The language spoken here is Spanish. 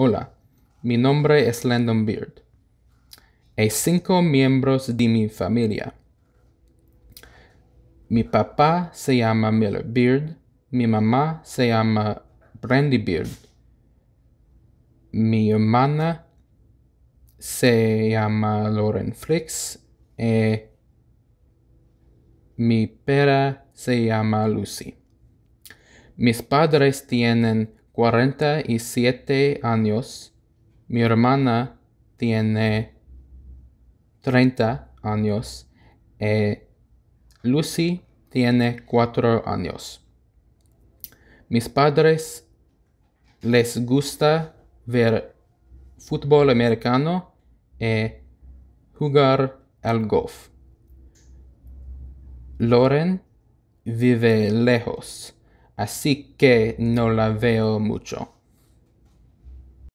Hola, mi nombre es Landon Beard. Hay cinco miembros de mi familia. Mi papá se llama Miller Beard, mi mamá se llama Brandy Beard, mi hermana se llama Lauren Flix, Y mi pera se llama Lucy. Mis padres tienen cuarenta y siete años. Mi hermana tiene treinta años. y eh, Lucy tiene cuatro años. Mis padres les gusta ver fútbol americano y eh, jugar al golf. Loren vive lejos así que no la veo mucho.